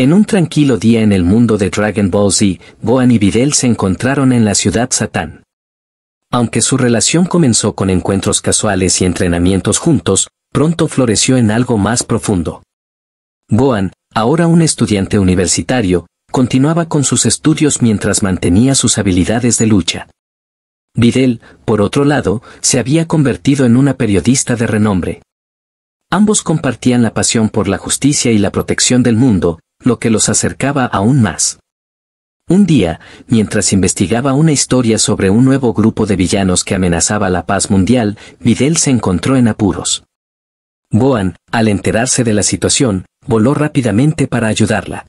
En un tranquilo día en el mundo de Dragon Ball Z, Gohan y Videl se encontraron en la ciudad Satán. Aunque su relación comenzó con encuentros casuales y entrenamientos juntos, pronto floreció en algo más profundo. Gohan, ahora un estudiante universitario, continuaba con sus estudios mientras mantenía sus habilidades de lucha. Videl, por otro lado, se había convertido en una periodista de renombre. Ambos compartían la pasión por la justicia y la protección del mundo, lo que los acercaba aún más. Un día, mientras investigaba una historia sobre un nuevo grupo de villanos que amenazaba la paz mundial, Videl se encontró en apuros. Boan, al enterarse de la situación, voló rápidamente para ayudarla.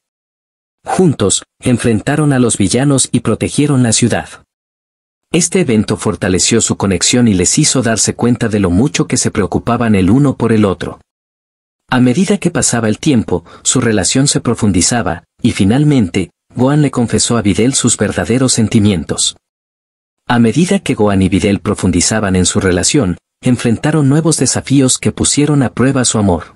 Juntos, enfrentaron a los villanos y protegieron la ciudad. Este evento fortaleció su conexión y les hizo darse cuenta de lo mucho que se preocupaban el uno por el otro. A medida que pasaba el tiempo, su relación se profundizaba, y finalmente, Gohan le confesó a Videl sus verdaderos sentimientos. A medida que Gohan y Videl profundizaban en su relación, enfrentaron nuevos desafíos que pusieron a prueba su amor.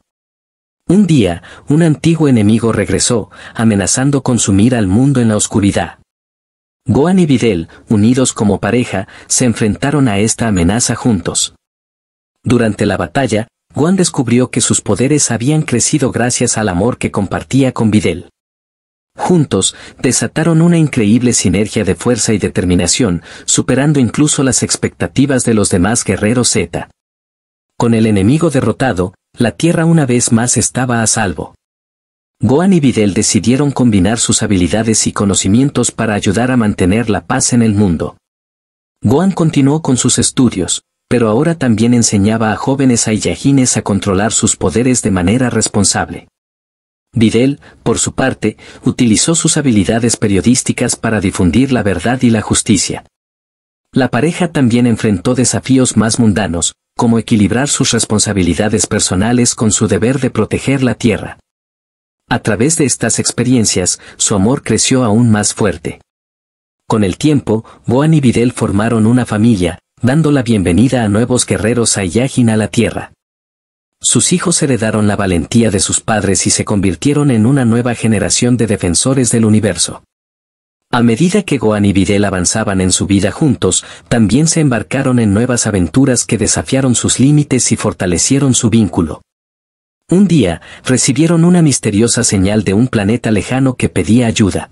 Un día, un antiguo enemigo regresó, amenazando con sumir al mundo en la oscuridad. Gohan y Videl, unidos como pareja, se enfrentaron a esta amenaza juntos. Durante la batalla, Guan descubrió que sus poderes habían crecido gracias al amor que compartía con Videl. Juntos, desataron una increíble sinergia de fuerza y determinación, superando incluso las expectativas de los demás guerreros Z. Con el enemigo derrotado, la Tierra una vez más estaba a salvo. Goan y Videl decidieron combinar sus habilidades y conocimientos para ayudar a mantener la paz en el mundo. Goan continuó con sus estudios, pero ahora también enseñaba a jóvenes ayahines a controlar sus poderes de manera responsable. Videl, por su parte, utilizó sus habilidades periodísticas para difundir la verdad y la justicia. La pareja también enfrentó desafíos más mundanos, como equilibrar sus responsabilidades personales con su deber de proteger la Tierra. A través de estas experiencias, su amor creció aún más fuerte. Con el tiempo, Boan y Videl formaron una familia, dando la bienvenida a nuevos guerreros Saiyajin a la Tierra. Sus hijos heredaron la valentía de sus padres y se convirtieron en una nueva generación de defensores del universo. A medida que Gohan y Videl avanzaban en su vida juntos, también se embarcaron en nuevas aventuras que desafiaron sus límites y fortalecieron su vínculo. Un día, recibieron una misteriosa señal de un planeta lejano que pedía ayuda.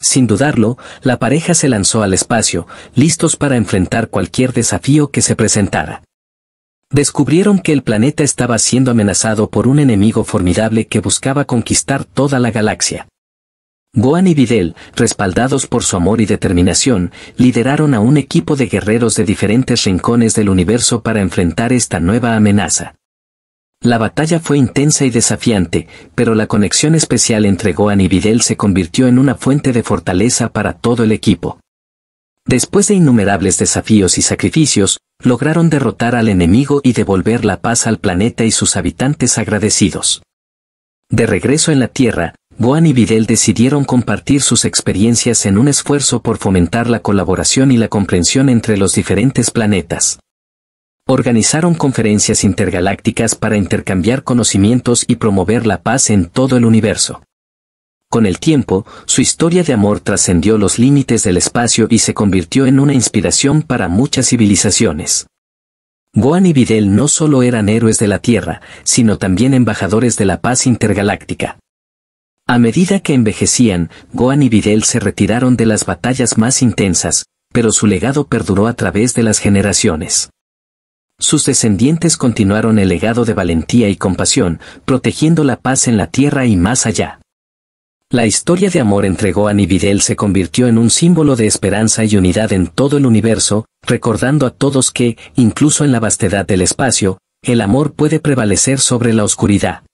Sin dudarlo, la pareja se lanzó al espacio, listos para enfrentar cualquier desafío que se presentara. Descubrieron que el planeta estaba siendo amenazado por un enemigo formidable que buscaba conquistar toda la galaxia. Gohan y Videl, respaldados por su amor y determinación, lideraron a un equipo de guerreros de diferentes rincones del universo para enfrentar esta nueva amenaza. La batalla fue intensa y desafiante, pero la conexión especial entre Gohan y Videl se convirtió en una fuente de fortaleza para todo el equipo. Después de innumerables desafíos y sacrificios, lograron derrotar al enemigo y devolver la paz al planeta y sus habitantes agradecidos. De regreso en la Tierra, Gohan y Videl decidieron compartir sus experiencias en un esfuerzo por fomentar la colaboración y la comprensión entre los diferentes planetas. Organizaron conferencias intergalácticas para intercambiar conocimientos y promover la paz en todo el universo. Con el tiempo, su historia de amor trascendió los límites del espacio y se convirtió en una inspiración para muchas civilizaciones. Gohan y Videl no solo eran héroes de la Tierra, sino también embajadores de la paz intergaláctica. A medida que envejecían, Gohan y Videl se retiraron de las batallas más intensas, pero su legado perduró a través de las generaciones. Sus descendientes continuaron el legado de valentía y compasión, protegiendo la paz en la tierra y más allá. La historia de amor entregó a Nibidel se convirtió en un símbolo de esperanza y unidad en todo el universo, recordando a todos que, incluso en la vastedad del espacio, el amor puede prevalecer sobre la oscuridad.